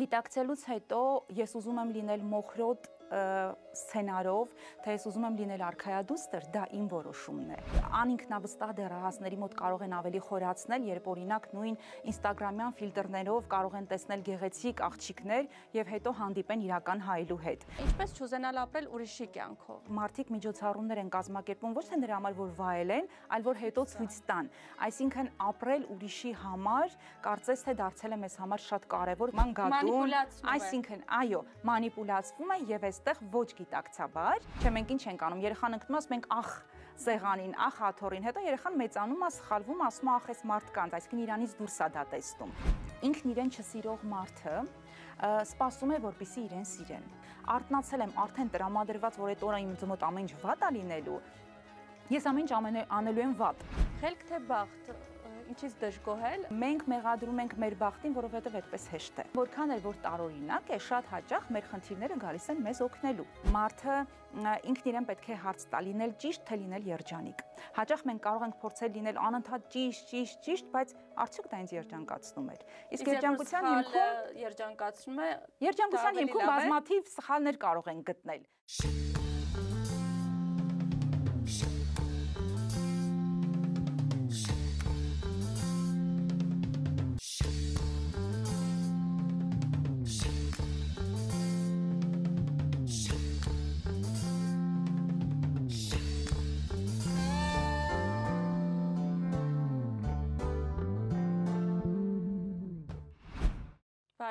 Գիտակցելուց հետո ես ուզում եմ լինել մոխրոտ սցենարով, թե ես ուզում եմ լինել արքայադուստր, դա իմ որոշումն է։ Անինքնավստահ դերահասների մոտ կարող են ավելի խորացնել, երբ օրինակ նույն Instagram-յան ֆիլտրներով կարող են տեսնել գեղեցիկ աղջիկներ եւ հետո հանդիպեն իրական հայելու հետ։ Ինչպես չուզենալ ապրել ուրիշի կյանքով։ Մարդիկ միջոցառումներ են կազմակերպում ոչ թե նրա համար, որ վայելեն, այլ որ հետո ցույց տան։ Այսինքն ապրել ուրիշի համար, կարծես թե դարձել է մեզ համար շատ կարևոր մանգադուն։ Այսինքն, այո, մանիպուլացվում է եւ այս այստեղ ոչ գիտակցաբար, չէ մենք ինչ ենք անում, երեխան ընկնում մենք ախ սեղանին, ախ հաթորին, հետո երեխան մեծանում է, սխալվում, ասում է ախ էս մարդկանց, այսինքն իրանից դուրս է դա տեսնում։ Ինքն իրեն չսիրող մարդը սպասում է, որպիսի իրեն սիրեն։ Արտնացել եմ արդեն տրամադրված, որ այդ օրը իմ մոտ ամեն ինչ վատ է լինելու։ Ես ամեն ինչ անելու եմ վատ։ Խելք թե բախտ ինչից դժգոհել, մենք մեղադրում ենք մեր բախտին, որովհետև այդպես հեշտ է։ Որքան էլ որ տարօրինակ է, շատ հաճախ մեր խնդիրները գալիս են մեզ օգնելու։ Մարդը ինքն իրեն պետք է հարց տա, լինել ճիշտ, թե լինել երջանիկ։ Հաճախ մենք կարող ենք փորձել լինել անընդհատ ճիշտ, ճիշտ, ճիշտ, բայց արդյոք դա ինձ երջանկացնում է։ Իսկ երջանկության հիմքում երջանկացնում է։ Երջանկության հիմքում բազմաթիվ սխալներ կարող են գտնել։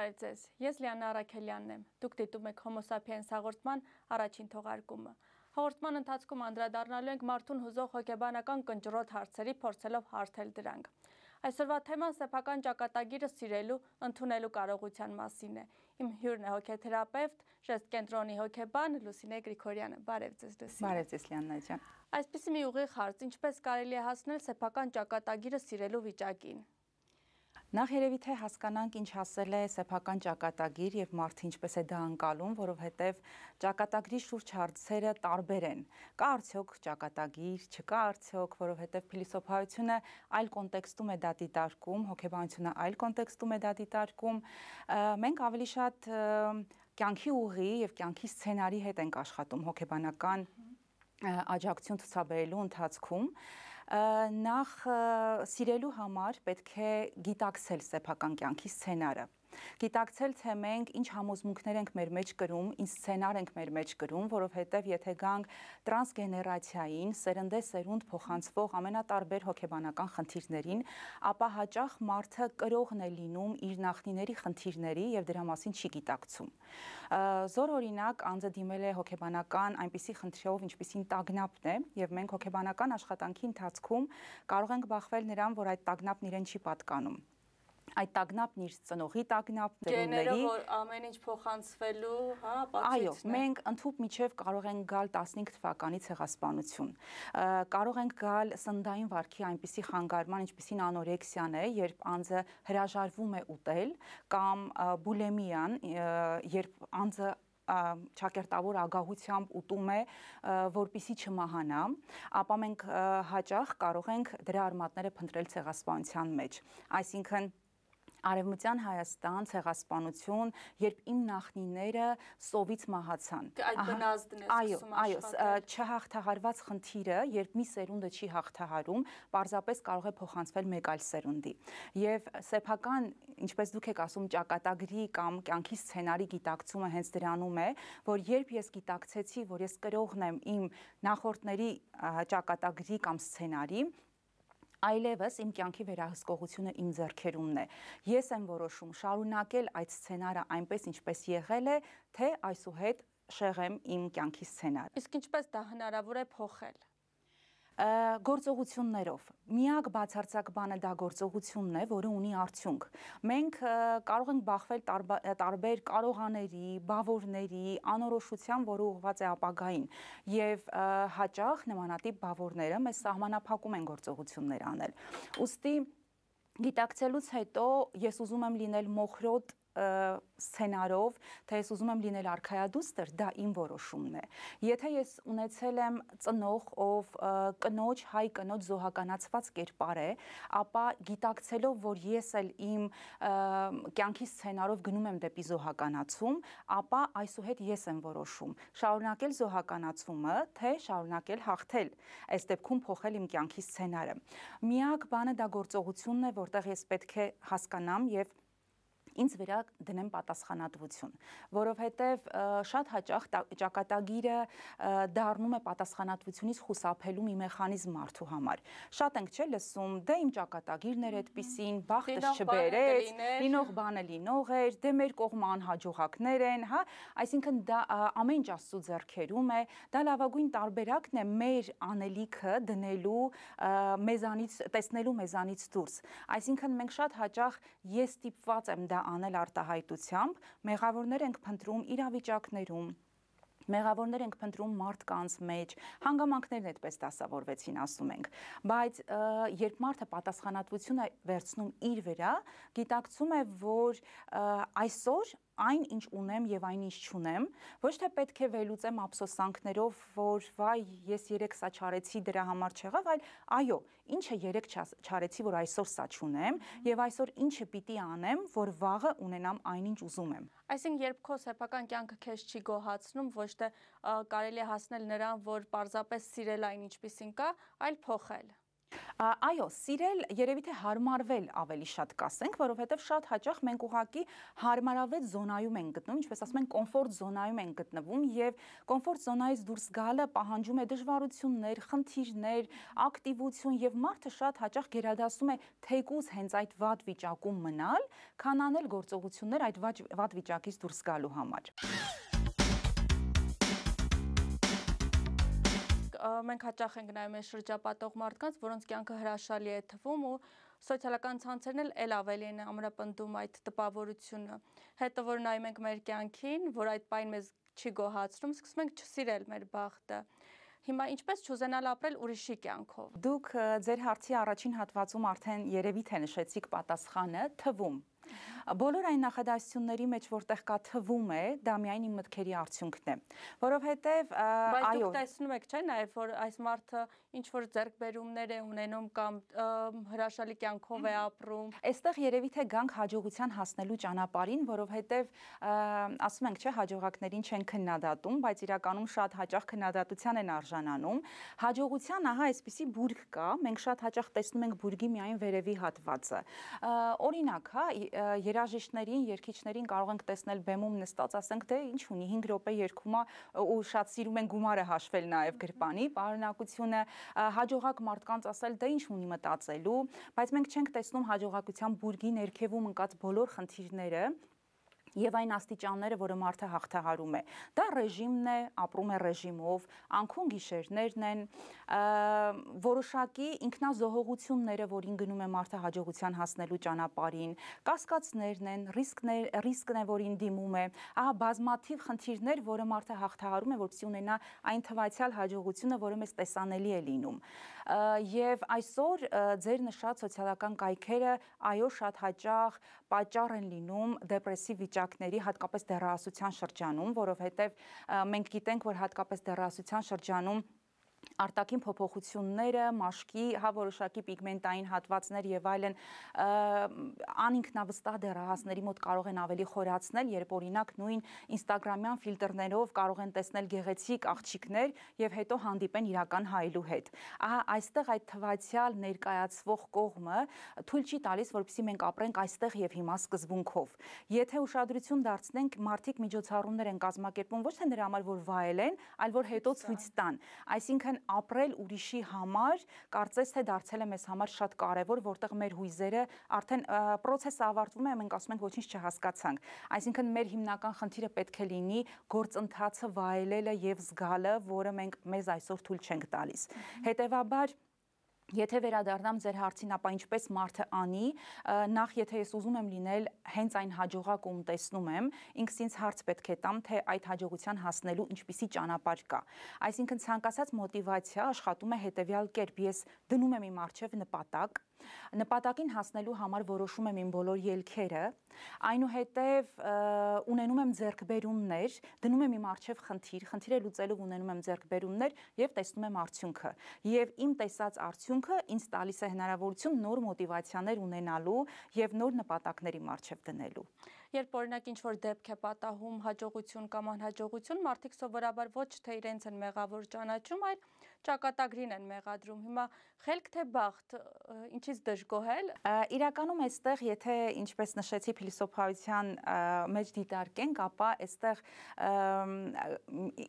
Բարև ձեզ։ Ես Լիանա Արաքելյանն եմ։ Դուք դիտում եք Homo sapiens հաղորդման առաջին թողարկումը։ Հաղորդման ընթացքում անդրադառնալու ենք մարդուն հուզող հոգեբանական կնճռոտ հարցերի փորձելով հարթել դրանք։ Այսօրվա թեման սեփական ճակատագիրը սիրելու, ընդունելու կարողության մասին է։ Իմ հյուրն է հոգեթերապևտ, Ժեստ կենտրոնի հոգեբան Լուսինե Գրիգորյանը։ Բարև ձեզ, Լուսինե։ Բարև ձեզ, Լիանա ջան։ Այսպիսի մի ուղիղ հարց, ինչպես կարելի է հասնել սեփական ճակատագիրը սիրելու վիճակին։ Նախ երևի թե հասկանանք ինչ հասել է սեփական ճակատագիր եւ մարդը ինչպես է դա անցալում, որովհետեւ ճակատագրի շուրջ հարցերը տարբեր են։ Կա արդյոք ճակատագիր, չկա արդյոք, որովհետեւ փիլիսոփայությունը այլ կոնտեքստում է դա դիտարկում, հոգեբանությունը այլ կոնտեքստում է դա դիտարկում։ Մենք ավելի շատ կյանքի ուղի եւ կյանքի սցենարի հետ ենք աշխատում հոգեբանական աջակցություն ցուցաբերելու ընթացքում նախ սիրելու համար պետք է գիտակցել սեփական կյանքի սցենարը Գիտակցել, թե մենք ինչ համոզմունքներ ենք մեր մեջ կրում, ինչ սցենար ենք մեր մեջ կրում, որովհետև եթե գանք տրանսգեներացիային, սերնդե սերունդ փոխանցվող ամենատարբեր հոգեբանական խնդիրներին, ապա հաճախ մարդը կրողն է լինում իր նախնիների խնդիրների եւ դրա մասին չի գիտակցում։ Զոր օրինակ անձը դիմել է հոգեբանական այնպիսի խնդրով, ինչպիսին տագնապն է, եւ մենք հոգեբանական աշխատանքի ընթացքում կարող ենք բախվել նրան, որ այդ տագնապն իրեն չի պատկանում այդ տագնապն իր ծնողի տագնապ դերումների գեները որ ամեն ինչ փոխանցվելու, հա, պատմիչն Այո, մենք ընդհանուր միջև կարող ենք գալ 15 թվականի ցեղասպանություն։ Կարող ենք գալ սնդային վարքի այնպիսի խանգարման, ինչպիսին անորեքսիան է, երբ անձը հրաժարվում է ուտել, կամ բուլեմիան, երբ անձը ճակերտավոր ագահությամբ ուտում է, որpիսի չմահանա, ապա մենք հաճախ կարող ենք դրա արմատները փնտրել ցեղասպանության մեջ։ Այսինքն Արևմտյան Հայաստան, ցեղասպանություն, երբ իմ նախնիները սովից մահացան։ Այդ բնազդն է սկսում Այո, այո, չհաղթահարված խնդիրը, երբ մի սերունդը չի հաղթահարում, պարզապես կարող է փոխանցվել մեկ այլ սերունդի։ Եվ սեփական, ինչպես դուք եք ասում, ճակատագրի կամ կյանքի սցենարի գիտակցումը հենց դրանում է, որ երբ ես գիտակցեցի, որ ես կրողն եմ իմ նախորդների ճակատագրի կամ սցենարի, այլևս իմ կյանքի վերահսկողությունը իմ ձեռքերումն է։ Ես եմ որոշում շարունակել այդ սցենարը այնպես ինչպես եղել է, թե այսուհետ շեղեմ իմ կյանքի սցենարը։ Իսկ ինչպես դա հնարավոր է փոխել գործողություններով։ Միակ բացարձակ բանը դա գործողությունն է, որը ունի արդյունք։ Մենք կարող ենք բախվել տարբեր կարողաների, բավորների, անորոշության, որը ուղղված է ապագային, եւ հաճախ նմանատիպ բավորները մեզ սահմանափակում են գործողություններ անել։ Ոստի գիտակցելուց հետո ես ուզում եմ լինել մոխրոտ սցենարով, թե ես ուզում եմ լինել արքայադուստր, դա իմ որոշումն է։ Եթե ես ունեցել եմ ծնող, ով կնոջ, հայ կնոջ զոհականացված կերպար է, ապա գիտակցելով, որ ես էլ իմ կյանքի սցենարով գնում եմ դեպի զոհականացում, ապա այսուհետ ես եմ որոշում շարունակել զոհականացումը, թե շարունակել հաղթել, այս դեպքում փոխել իմ կյանքի սցենարը։ Միակ բանը դա գործողությունն է, որտեղ ես պետք է հասկանամ եւ ինձ վրա դնեմ պատասխանատվություն, որովհետև շատ հաճախ ճակատագիրը դառնում է պատասխանատվությունից խուսափելու մի մեխանիզմ մարդու համար։ Շատ ենք չէ լսում, դե իմ ճակատագիրն էր այդպեսին, բախտս դե չբերեց, լինող բանը լինող էր, դե մեր կողմ անհաջողակներ են, հա, այսինքն դա ամեն ինչ Աստծո ձեռքերում է, դա լավագույն տարբերակն է մեր անելիքը դնելու մեզանից տեսնելու մեզանից դուրս։ Այսինքն մենք շատ հաճախ ես ստիպված եմ դա անել արտահայտությամբ, մեղավորներ ենք փնտրում իրավիճակներում, մեղավորներ ենք փնտրում մարդկանց մեջ, հանգամանքներն այդպես դասավորվեցին, ասում ենք։ Բայց երբ մարդը պատասխանատվությունը վերցնում իր վրա, գիտակցում է, որ այսօր այն ինչ ունեմ եւ այն ինչ չունեմ, ոչ թե պետք է վերլուծեմ ափսոսանքներով, որ վայ, ես երեք սա չարեցի, դրա համար չեղավ, այլ այո, ինչը երեք չարեցի, որ այսօր սա չունեմ եւ այսօր ինչը պիտի անեմ, որ վաղը ունենամ այն ինչ ուզում եմ։ Այսինքն երբ քո սեփական կյանքը քեզ չի գոհացնում, ոչ թե կարելի է հասնել նրան, որ պարզապես սիրել այն ինչպեսին կա, այլ փոխել։ Այո, սիրել երևի թե հարմարվել ավելի շատ կասենք, որովհետև շատ հաճախ մենք ուղակի հարմարավետ զոնայում ենք գտնվում, ինչպես ասում են, կոմֆորտ զոնայում ենք գտնվում եւ կոմֆորտ զոնայից դուրս գալը պահանջում է դժվարություններ, խնդիրներ, ակտիվություն եւ մարդը շատ հաճախ գերադասում է թեկուզ հենց այդ վատ վիճակում մնալ, քան անել գործողություններ այդ վատ վիճակից դուրս գալու համար։ մենք հաճախ ենք նայում այս շրջապատող մարդկանց, որոնց կյանքը հրաշալի է թվում ու սոցիալական ցանցերն էլ ել ավելի են ամրապնդում այդ տպավորությունը։ Հետո որ նայում ենք մեր կյանքին, որ այդ պայն մեզ չի գոհացնում, սկսում ենք չսիրել մեր բախտը հիմա ինչպես չուզենալ ապրել ուրիշի կյանքով։ Դուք ձեր հարցի առաջին հատվածում արդեն երևի թե նշեցիք պատասխանը, թվում Բոլոր այն նախադասությունների մեջ, որտեղ կա թվում է, դա միայն իմ մտքերի արդյունքն է, որովհետև այո։ Բայց դուք տեսնում եք, չէ՞, նաև որ այս մարդը ինչ որ ձեռքբերումներ է ունենում կամ հրաշալի կյանքով է ապրում։ Այստեղ երևի թե գանք հաջողության հասնելու ճանապարհին, որովհետև ասում ենք, չէ՞, հաջողակներին չեն քննադատում, բայց իրականում շատ հաճախ քննադատության են արժանանում։ Հաջողության, ահա, այսպիսի բուրգ կա, մենք շատ հաճախ տեսնում ենք բուրգի միայն վերևի հատվածը։ Օրինակ, հա, երաժիշտներին, երգիչներին կարող ենք տեսնել բեմում նստած, ասենք դե ինչ ունի 5 րոպե երկումա ու շատ սիրում են գումարը հաշվել նաև գրպանի, պարունակությունը հաջողակ մարդկանց ասել դե ինչ ունի մտածելու, բայց մենք չենք տեսնում հաջողակության բուրգի ներքևում ընկած բոլոր խնդիրները, եւ այն աստիճանները, որը մարդը հաղթահարում է։ Դա ռեժիմն է, ապրում է ռեժիմով, անքուն գիշերներն են, որոշակի ինքնազոհողությունները, որին գնում է մարդը հաջողության հասնելու ճանապարհին, կասկածներն են, ռիսկներ, ռիսկն է, որին դիմում է, ահա բազմաթիվ խնդիրներ, որը մարդը հաղթահարում է, որպեսզի ունենա այն թվացial հաջողությունը, որը մեզ տեսանելի է լինում եւ այսօր ձեր նշած սոցիալական կայքերը այո շատ հաճախ պատճառ են լինում դեպրեսիվ վիճակների, հատկապես դեռահասության շրջանում, որովհետեւ մենք գիտենք, որ հատկապես դեռահասության շրջանում արտակին փոփոխությունները, մաշկի հավորոշակի պիգմենտային հատվածներ եւ այլն անինքնավստահ դերահասների մոտ կարող են ավելի խորացնել, երբ օրինակ նույն Instagram-յան ֆիլտրներով կարող են տեսնել գեղեցիկ աղջիկներ եւ հետո հանդիպեն իրական հայելու հետ։ Ահա այստեղ այդ թվացial ներկայացվող կողմը թույլ չի տալիս, որպեսզի մենք ապրենք այստեղ եւ հիմա սկզբունքով։ Եթե ուշադրություն դարձնենք, մարդիկ միջոցառումներ են կազմակերպում ոչ թե նրա համար, որ վայել են, այլ որ հետո ցույց տան։ Այսինքն են ապրել ուրիշի համար, կարծես թե դարձել է մեզ համար շատ կարևոր, որտեղ մեր հույզերը արդեն process-ը ավարտվում է, մենք ասում ենք ոչինչ չհասկացանք։ Այսինքն մեր հիմնական խնդիրը պետք է լինի գործընթացը վայելելը եւ զգալը, որը մենք մեզ այսօր թույլ չենք տալիս։ Հետևաբար Եթե վերադառնամ ձեր հարցին, ապա ինչպես մարդը անի, նախ եթե ես ուզում եմ լինել հենց այն հաջողակ ում տեսնում եմ, ինքս ինձ հարց պետք է տամ, թե այդ հաջողության հասնելու ինչպիսի ճանապարհ կա։ Այսինքն ցանկացած մոտիվացիա աշխատում է հետևյալ կերպ. ես դնում եմ իմ արջև նպատակ, նպատակին հասնելու համար որոշում եմ իմ բոլոր ելքերը, այնուհետև ունենում եմ ձեռքբերումներ, դնում եմ իմ արջև խնդիր, խնդիրը լուծելով ունենում եմ ձեռքբերումներ եւ տեսնում եմ արդյունքը։ Եվ իմ տեսած արդյունքը ինձ տալիս է հնարավորություն նոր մոտիվացիաներ ունենալու եւ նոր նպատակների արջև դնելու։ Երբ օրինակ ինչ որ դեպք է պատահում, հաջողություն կամ անհաջողություն, մարդիկ սովորաբար ոչ թե իրենց են մեղավոր ճանաչում, այլ ճակատագրին են մեղադրում։ Հիմա խելք թե բախտ ինչից դժգոհել։ Իրականում այստեղ եթե ինչպես նշեցի փիլիսոփայության մեջ դիտարկենք, ապա այստեղ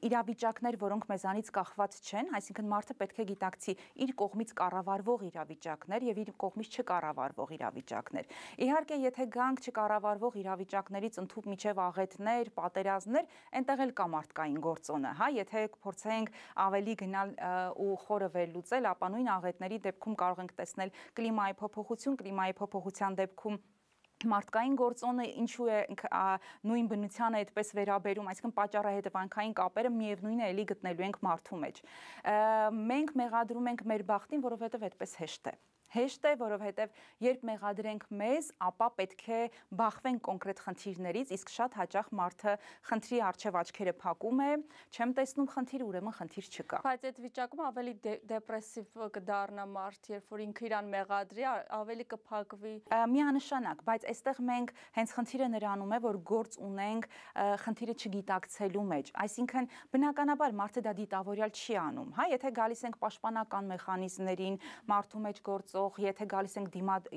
իրավիճակներ, որոնք մեզանից կախված չեն, այսինքն մարդը պետք է գիտակցի իր կողմից կառավարվող իրավիճակներ եւ իր կողմից չկառավարվող իրավիճակներ։ Իհարկե, եթե գանք չկառավարվող իրավիճակներից ընդհուպ միջև աղետներ, պատերազմներ, այնտեղ էլ կա մարդկային գործոնը, հա, եթե փորձենք ավելի գնալ ու խորը վերլուծել, ապա նույն աղետների դեպքում կարող ենք տեսնել կլիմայի փոփոխություն, կլիմայի փոփոխության դեպքում մարդկային գործոնը ինչու է նույն բնությանը այդպես վերաբերում, այսինքն պատճառահետևանքային կապերը միևնույնն է, ելի գտնելու ենք մարդու մեջ։ Մենք մեղադրում ենք մեր բախտին, որովհետև այդպես հեշտ է։ Ա, հեշտ է, որովհետև երբ մեղադրենք մեզ, ապա պետք է բախվենք կոնկրետ խնդիրներից, իսկ շատ հաճախ մարդը խնդրի արչև աչքերը փակում է, չեմ տեսնում խնդիր, ուրեմն խնդիր չկա։ Բայց այդ վիճակում ավելի դե- դեպրեսիվ կդառնա մարդ, երբ որ ինքը իրան մեղադրի, ավելի կփակվի։ Միանշանակ, բայց այստեղ մենք հենց խնդիրը նրանում է, որ գործ ունենք խնդիրը չգիտակցելու մեջ։ Այսինքն բնականաբար մարդը դա դիտավորյալ չի անում, հա, եթե գալիս ենք պաշտպանական մեխանիզմներին, մարդու մեջ գործող թող, եթե գալիս ենք դիմադ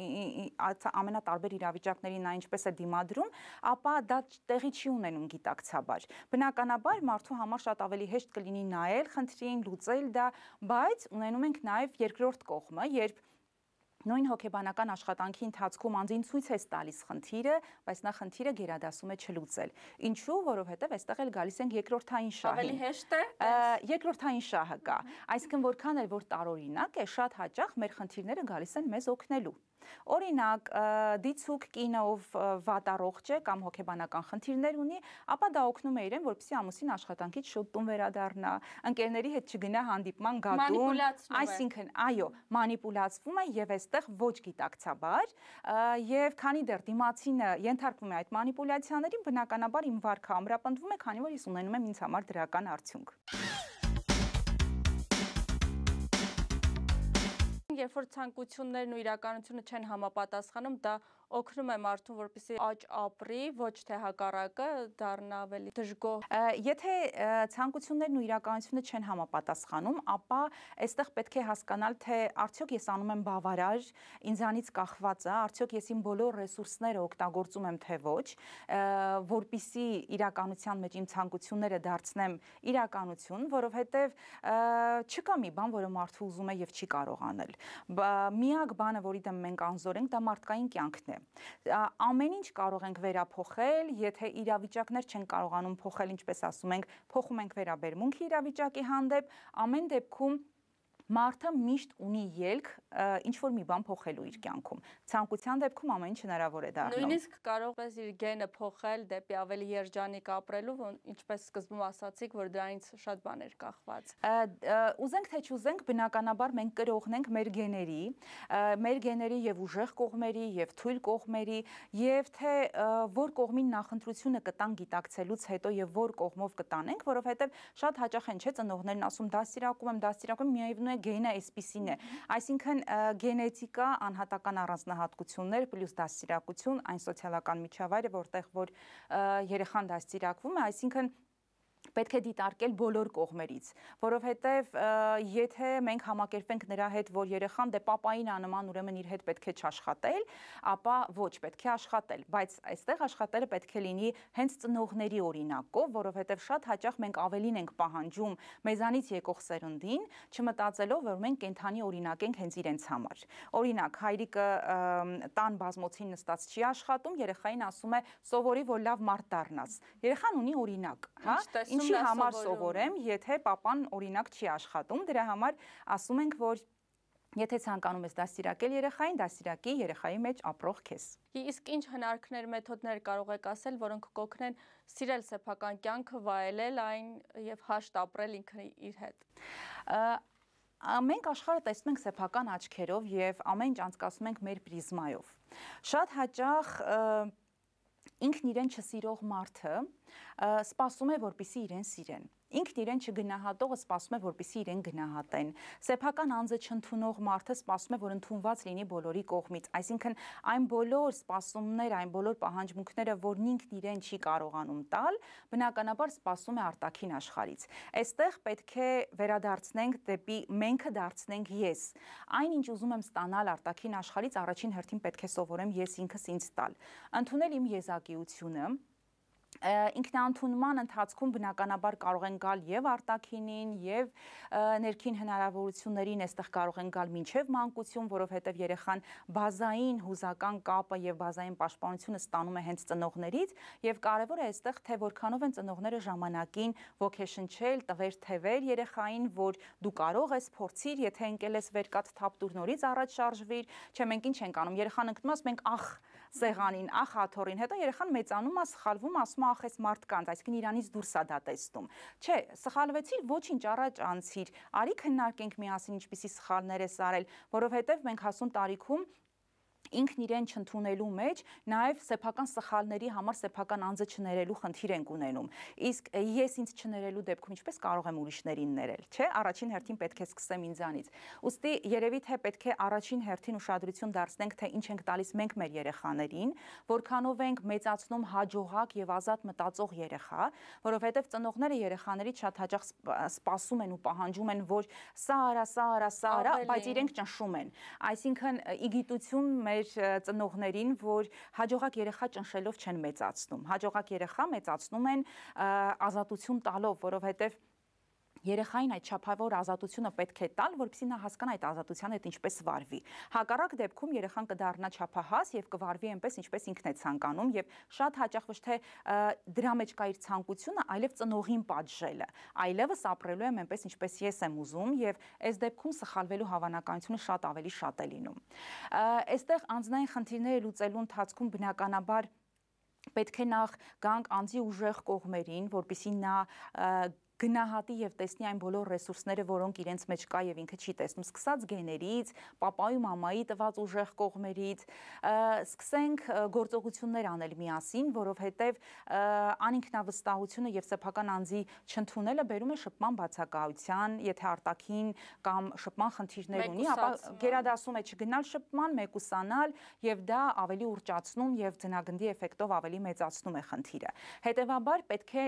ամենատարբեր իրավիճակներին, այն ինչպես է դիմադրում, ապա դա տեղի չի ունենում գիտակցաբար։ Բնականաբար մարդու համար շատ ավելի հեշտ կլինի նայել, խնդրին լուծել դա, բայց ունենում ենք նաև երկրորդ կողմը, երբ նույն հոգեբանական աշխատանքի ընթացքում անձին ցույց է տալիս խնդիրը, բայց նա խնդիրը գերադասում է չլուծել։ Ինչու, որովհետև այստեղ էլ գալիս ենք երկրորդային շահին։ Ավելի հեշտ է։ Երկրորդային շահը կա։ Այսինքն որքան էլ որ տարօրինակ է, շատ հաճախ մեր խնդիրները գալիս են մեզ օգնելու։ Օրինակ, դիցուկ կինը, ով վատառողջ է կամ հոգեբանական խնդիրներ ունի, ապա դա օգնում է իրեն, որպեսզի ամուսին աշխատանքից շուտ տուն վերադառնա, ընկերների հետ չգնա հանդիպման գատուն, այսինքն, այո, մանիպուլացվում է եւ այստեղ ոչ գիտակցաբար, եւ քանի դեռ դիմացինը ենթարկվում է այդ մանիպուլյացիաներին, բնականաբար իմ վարքը ամրապնդվում է, քանի որ ես ունենում եմ ինձ համար դրական արդյունք։ երբ որ ցանկություններն ու իրականությունը չեն համապատասխանում, դա օգնում է մարդուն, որպեսզի աճ ապրի, ոչ թե հակառակը դառնա ավելի դժգոհ։ Եթե ցանկություններն ու իրականությունը չեն համապատասխանում, ապա այստեղ պետք է հասկանալ, թե արդյոք ես անում եմ բավարար, ինձանից կախված է, արդյոք ես իմ բոլոր ռեսուրսները օգտագործում եմ թե ոչ, որպիսի իրականության մեջ իմ ցանկությունները դարձնեմ իրականություն, որովհետև չկա մի բան, որը մարդը ուզում է եւ չի կարող անել։ Միակ բանը, որի դեմ մենք անզոր ենք, դա մարդկային կյանքն է է։ Ամեն ինչ կարող ենք վերափոխել, եթե իրավիճակներ չեն կարողանում փոխել, ինչպես ասում ենք, փոխում ենք վերաբերմունքի իրավիճակի հանդեպ, ամեն դեպքում Մարդը միշտ ունի ելք ինչ որ մի բան փոխելու իր կյանքում։ Ցանկության դեպքում ամեն ինչ հնարավոր է դառնում։ Նույնիսկ կարող ես իր գենը փոխել դեպի ավելի երջանիկ ապրելու, ինչպես սկզբում ասացիք, որ դրանից շատ բաներ կախված։ Ուզենք թե չուզենք, բնականաբար մենք կրողն ենք մեր գեների, մեր գեների եւ ուժեղ կողմերի եւ թույլ կողմերի եւ թե որ կողմին նախընտրությունը կտան գիտակցելուց հետո եւ որ կողմով կտանենք, որովհետեւ շատ հաճախ են չէ ծնողներն ասում դա սիրակում եմ, դա սիրակում եմ, միայն գենը այսպիսին է։ Այսինքն գենետիկա, անհատական առանձնահատկություններ պլյուս դաստիարակություն, այն սոցիալական միջավայրը, որտեղ որ երեխան դաստիարակվում է, այսինքն պետք է դիտարկել բոլոր կողմերից, որովհետև եթե մենք համակերպենք նրա հետ, որ երեխան դե papayin անման ուրեմն իր հետ պետք է չաշխատել, ապա ոչ, պետք է աշխատել, բայց այստեղ աշխատելը պետք է լինի հենց ծնողների օրինակով, որովհետև շատ հաճախ մենք ավելին ենք պահանջում մեզանից եկող սերնդին, չմտածելով, որ մենք կենթանի օրինակ ենք հենց իրենց համար։ Օրինակ, հայրիկը տան բազմոցին նստած չի աշխատում, երեխային ասում է՝ սովորի, որ լավ մարդ դառնաս։ Երեխան ունի օրինակ, հա? Ինչ չի համար սովորեմ, եթե papan օրինակ չի աշխատում, դրա համար ասում ենք, որ Եթե ցանկանում ես դաստիարակել երեխային, դաստիարակի երեխայի մեջ ապրող քեզ։ Իսկ ինչ հնարքներ, մեթոդներ կարող եք ասել, որոնք կօգնեն սիրել սեփական կյանքը, վայելել այն եւ հաշտ ապրել ինքն իր հետ։ Ամենք աշխարհը տեսնում ենք սեփական աչքերով եւ ամեն ինչ անցկացնում ենք մեր պրիզմայով։ Շատ հաճախ և, ինքն իրեն չսիրող մարդը սպասում է, որպիսի իրեն սիրեն ինքն իրեն չգնահատողը սպասում է, որպիսի իրեն գնահատեն։ Սեփական անձը չընդունող մարդը սպասում է, որ ընդունված լինի բոլորի կողմից, այսինքն այն բոլոր սպասումներ, այն բոլոր պահանջմունքները, որն ինքն իրեն չի կարողանում տալ, բնականաբար սպասում է արտաքին աշխարից։ Այստեղ պետք է վերադարձնենք դեպի մենքը դարձնենք ես։ Այն ինչ ուզում եմ ստանալ արտաքին աշխարից, առաջին հերթին պետք է սովորեմ ես ինքս ինձ տալ։ Ընդունել իմ եզակիությունը, ինքնաընդունման ընթացքում բնականաբար կարող են գալ եւ արտակինին եւ ներքին հնարավորություններին այստեղ կարող են գալ մինչեւ մանկություն, որովհետեւ երեխան բազային հուզական կապը եւ բազային պաշտպանությունը ստանում է հենց ծնողներից եւ կարեւոր է այստեղ թե որքանով են ծնողները ժամանակին ոգեշնչել, տվեր թևեր երեխային, որ դու կարող ես փորձիր, եթե ընկել ես վեր կաց թափտուր նորից առաջ շարժվիր, չէ մենք ինչ ենք անում, երեխան ընկնում ասում ենք ախ սեղանին, ախ հաթորին, հետո երեխան մեծանում է, սխալվում, ասում է ախ էս մարդկանց, այսինքն իրանից դուրս է դա տեսնում։ Չէ, սխալվեցիր, ոչինչ առաջ անցիր։ Արի քննարկենք միասին ինչպիսի սխալներ ես արել, որովհետև մենք հասուն տարիքում ինքն իրեն չընդունելու մեջ նաև սեփական սխալների համար սեփական անձը չներելու խնդիր ենք ունենում։ Իսկ ես ինձ չներելու դեպքում ինչպես կարող եմ ուրիշներին ներել, չէ՞։ Առաջին հերթին պետք է սկսեմ ինձանից։ Ոստի երևի թե պետք է առաջին հերթին ուշադրություն դարձնենք, թե ինչ ենք տալիս մենք մեր երեխաներին, որքանով ենք մեծացնում հաջողակ եւ ազատ մտածող երեխա, որովհետեւ ծնողները երեխաներից շատ հաճախ սպասում են ու պահանջում են, որ սա արա, սա արա, սա արա, բայց իրենք ճնշում են։ Այսինքն իգիտություն մեր մեր ծնողներին, որ հաջողակ երեխա ճնշելով չեն մեծացնում։ Հաջողակ երեխա մեծացնում են ազատություն տալով, որովհետև երեխային այդ չափավոր ազատությունը պետք է տալ, որպեսզի նա հասկանա այդ ազատության հետ ինչպես վարվի։ Հակառակ դեպքում երեխան կդառնա չափահաս եւ կվարվի այնպես, ինչպես ինքն է ցանկանում եւ շատ հաճախ ոչ թե դրա մեջ կա իր ցանկությունը, այլև ծնողին պատժելը։ Այլևս ապրելու եմ այնպես, ինչպես ես եմ ուզում եւ այս դեպքում սխալվելու հավանականությունը շատ ավելի շատ է լինում։ Այստեղ անձնային խնդիրները լուծելու ընթացքում բնականաբար պետք է նախ գանք անձի ուժեղ կողմերին, որpիսի նա գնահատի եւ տեսնի այն բոլոր ռեսուրսները, որոնք իրենց մեջ կա եւ ինքը չի տեսնում, սկսած գեներից, papayu mamayi տված ուժեղ կողմերից, սկսենք գործողություններ անել միասին, որովհետեւ անինքնավստահությունը եւ սեփական անձի չընդունելը բերում է շփման բացակայության, եթե արտակին կամ շփման խնդիրներ ունի, ապա գերադասում է չգնալ շփման, մեկուսանալ եւ դա ավելի ուրճացնում եւ ձնագնդի էֆեկտով ավելի մեծացնում է խնդիրը։ Հետևաբար պետք է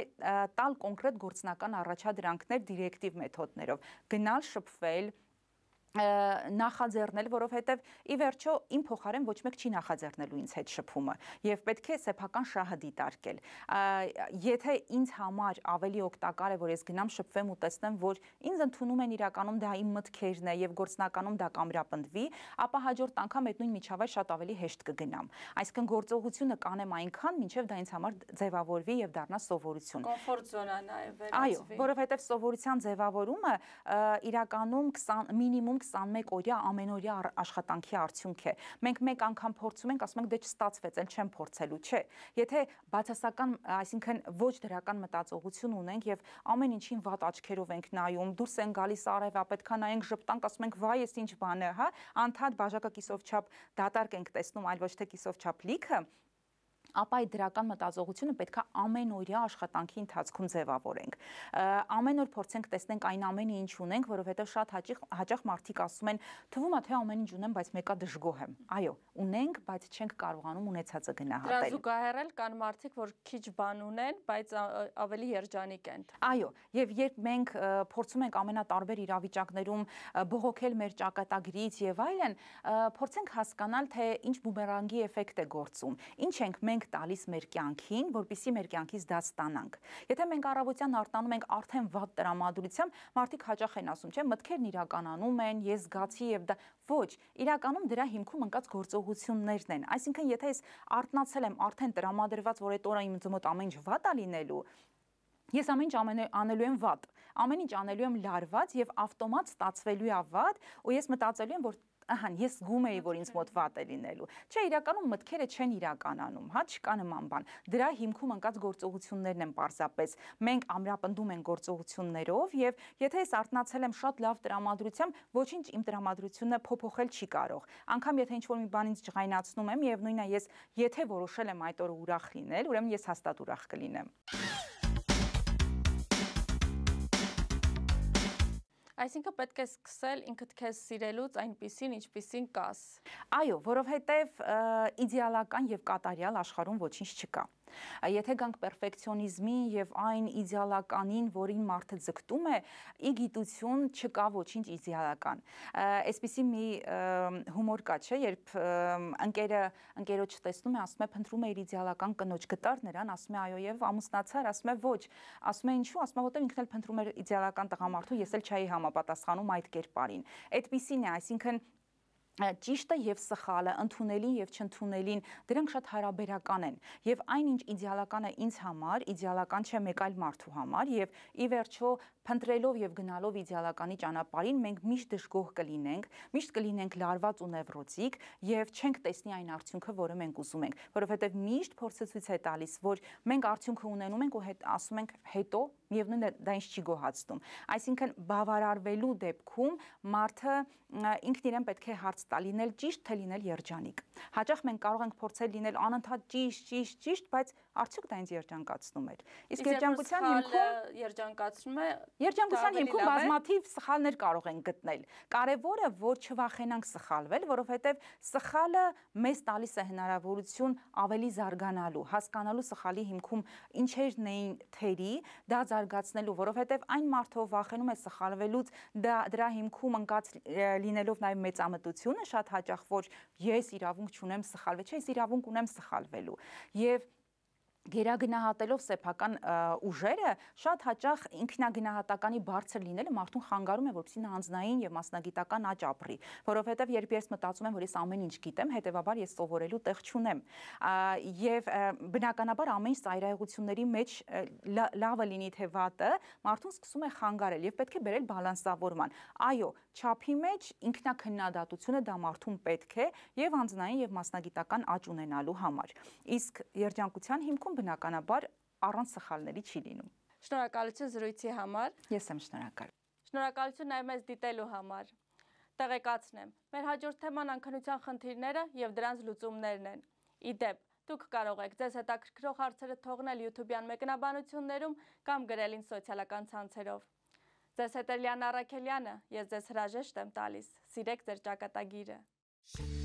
տալ կոնկրետ գործնական առաջադրանքներ դիրեկտիվ մեթոդներով, գնալ շփվել նախաձեռնել, որովհետև ի վերջո իմ փոխարեն ոչ մեկ չի նախաձեռնելու ինձ հետ շփումը եւ պետք է սեփական շահը դիտարկել։ Եթե ինձ համար ավելի օգտակար է, որ ես գնամ շփվեմ ու տեսնեմ, որ ինձ ընդունում են իրականում դա իմ մտքերն է եւ գործնականում դա կամրապնդվի, ապա հաջորդ անգամ այդ նույն միջավայր շատ ավելի հեշտ կգնամ։ Այսինքն գործողությունը կանեմ այնքան, ինչեւ դա ինձ համար ձևավորվի եւ դառնա սովորություն։ Կոմֆորտ զոնա նաեւ վերածվի։ Այո, որովհետեւ սովորության ձևավորումը իրականում 20 մինիմում 21 օրյա ամենօրյա աշխատանքի արդյունք է։ Մենք մեկ անգամ փորձում ենք, ասում ենք դե չստացվեց, ել չեմ փորձելու, չէ։ Եթե բացասական, այսինքն ոչ դրական մտածողություն ունենք եւ ամեն ինչին վատ աչքերով ենք նայում, դուրս են գալիս արևա, պետքա նայենք ժպտանք, ասում ենք վայ, ես ինչ բան է, հա, անթադ բաժակը կիսով չափ դատարկ ենք տեսնում, այլ ոչ թե կիսով չափ լիքը, ապա այդ դրական մտածողությունը պետքա ամենօրյա աշխատանքի ընթացքում ձևավորենք։ Ամեն օր փորձենք տեսնենք այն ամենը, ինչ ունենք, որովհետև շատ հաճախ հաճախ մարդիկ ասում են, թվում է թե ամեն ինչ ունեմ, բայց մեկը դժգոհ եմ։ Այո, ունենք, բայց չենք կարողանում ունեցածը գնահատել։ Դրա զուգահեռ էլ կան մարդիկ, որ քիչ բան ունեն, բայց ավելի երջանիկ են։ Այո, եւ երբ մենք փորձում ենք ամենատարբեր իրավիճակներում բողոքել մեր ճակատագրից եւ այլն, փորձենք հասկանալ, թե ինչ բումերանգի էֆեկտ է գործում։ Ինչ ենք մենք ենք տալիս մեր կյանքին, որպիսի մեր կյանքից դա ստանանք։ Եթե մենք առավոտյան արտանում ենք արդեն վատ տրամադրությամբ, մարդիկ հաճախ են ասում, չէ՞, մտքերն իրականանում են, ես զգացի եւ դա ոչ, իրականում դրա հիմքում ընկած գործողություններն են։ Այսինքն, եթե ես արտնացել եմ արդեն տրամադրված, որ այդ օրը իմ մոտ ամեն ինչ վատ է լինելու, Ես ամեն ինչ անելու եմ վատ, ամեն ինչ անելու եմ լարված եւ ավտոմատ ստացվելու է վատ, ու ես մտածելու եմ, որ ահան, ես զգում էի, որ ինձ մոտ հա, վատ է լինելու։ Չէ, իրականում մտքերը չեն իրականանում, հա, չկա նման բան։ Դրա հիմքում ընկած գործողություններն են պարզապես։ Մենք ամրապնդում են գործողություններով եւ եթե ես արտնացել եմ շատ լավ տրամադրությամբ, ոչինչ իմ տրամադրությունը փոփոխել չի կարող։ Անկամ եթե ինչ-որ մի բան ինձ ջղայնացնում եմ, միևնույնն է, ես եթե որոշել եմ այդ օրը ուրախ լինել, ուրեմն ես հաստատ ուրախ կլինեմ։ Այսինքն պետք է սկսել ինքդ քեզ սիրելուց այնպիսին, ինչպիսին կաս։ Այո, որովհետև իդեալական եւ կատարյալ աշխարհում ոչինչ չկա։ Եթե գանք պերֆեկցիոնիզմին եւ այն իդեալականին, որին մարդը ձգտում է, ի գիտություն չկա ոչինչ իդեալական։ Այսպիսի մի հումոր կա, չէ, երբ ընկերը ընկերոջ տեսնում է, ասում է, փնտրում է իր իդեալական կնոջ գտար, նրան ասում է, այո, եւ ամուսնացար, ասում է, ոչ, ասում է ինչու, ասում է, որտեղ ինքն էլ փնտրում էր իդեալական տղամարդու, ես էլ չայի համապատասխանում այդ կերպարին։ Այդպիսին է, այսինքն ճիշտը եւ սխալը, ընդունելին եւ չընդունելին, դրանք շատ հարաբերական են։ Եվ այնինչ իդեալական է ինձ համար, իդեալական չէ մեկ այլ մարդու համար եւ ի վերջո փնտրելով եւ գնալով իդեալականի ճանապարհին մենք միշտ դժգոհ կլինենք, միշտ կլինենք լարված ու նևրոտիկ եւ չենք տեսնի այն արդյունքը, որը մենք ուզում ենք, որովհետեւ միշտ փորձը ցույց է տալիս, որ մենք արդյունքը ունենում ենք ու հետ ասում ենք հետո եւ նույնը դա ինձ չի գոհացնում։ Այսինքն բավարարվելու դեպքում մարդը ինքն իրեն պետք է հարց տա լինել ճիշտ թե լինել երջանիկ։ Հաճախ մենք կարող ենք փորձել լինել անընդհատ ճիշտ, ճիշտ, ճիշտ, բայց Արդյոք դա ինձ երջանկացնում էր։ Իսկ երջանկության հիմքում երջանկացնում է Երջանկության հիմքում բազմաթիվ սխալներ կարող են գտնել։ Կարևորը որ չվախենանք սխալվել, որովհետև սխալը մեզ տալիս է հնարավորություն ավելի զարգանալու, հասկանալու սխալի հիմքում ինչերն էին թերի, դա զարգացնելու, որովհետև այն մարդով վախենում է սխալվելուց, դա դրա հիմքում ընկած լինելով նաև մեծամտությունը շատ հաճախ ոչ ես իրավունք չունեմ սխալվել, չէ, ես իրավունք ունեմ սխալվելու։ Եվ գերագնահատելով սեփական ուժերը շատ հաճախ ինքնագնահատականի բարձր լինելը մարդուն խանգարում է որպեսզի նա անձնային եւ մասնագիտական աճ ապրի որովհետեւ երբ ես մտածում եմ որ ես ամեն ինչ գիտեմ հետեւաբար ես սովորելու տեղ չունեմ եւ բնականաբար ամեն ծայրահեղությունների մեջ լավը լինի թե վատը մարդուն սկսում է խանգարել եւ պետք է բերել բալանսավորման այո չափի մեջ ինքնակննադատությունը դա մարդուն պետք է եւ անձնային եւ մասնագիտական աճ ունենալու համար իսկ երջանկության հիմքում ընթացքում բնականաբար առանց սխալների չի լինում։ Շնորհակալություն զրույցի համար։ Ես եմ շնորհակալ։ Շնորհակալություն նաև մեզ դիտելու համար։ Տեղեկացնեմ, մեր հաջորդ թեման անքնության խնդիրները եւ դրանց լուծումներն են։ Իդեպ, դուք կարող եք ձեզ հետաքրքրող հարցերը թողնել YouTube-յան մեկնաբանություններում կամ գրել ինձ սոցիալական ցանցերով։ Ձեզ հետ է Լիանա Ռաքելյանը, ես ձեզ հրաժեշտ եմ տալիս։ Սիրեք ձեր ճակատագիրը։ Thank you.